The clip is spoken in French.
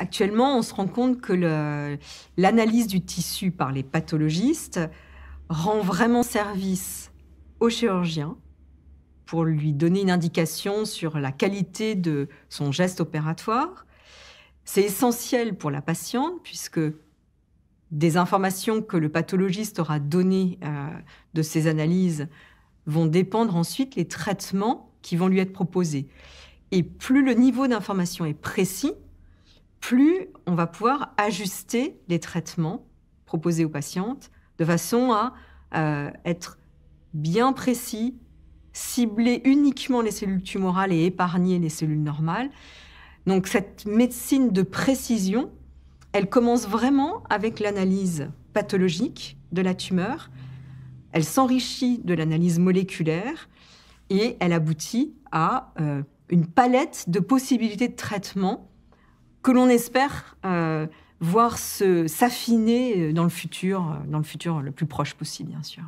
Actuellement, on se rend compte que l'analyse du tissu par les pathologistes rend vraiment service au chirurgien pour lui donner une indication sur la qualité de son geste opératoire. C'est essentiel pour la patiente puisque des informations que le pathologiste aura données euh, de ces analyses vont dépendre ensuite les traitements qui vont lui être proposés. Et plus le niveau d'information est précis, plus on va pouvoir ajuster les traitements proposés aux patientes de façon à euh, être bien précis, cibler uniquement les cellules tumorales et épargner les cellules normales. Donc cette médecine de précision, elle commence vraiment avec l'analyse pathologique de la tumeur, elle s'enrichit de l'analyse moléculaire et elle aboutit à euh, une palette de possibilités de traitement que l'on espère euh, voir s'affiner euh, dans le futur, euh, dans le futur le plus proche possible, bien sûr.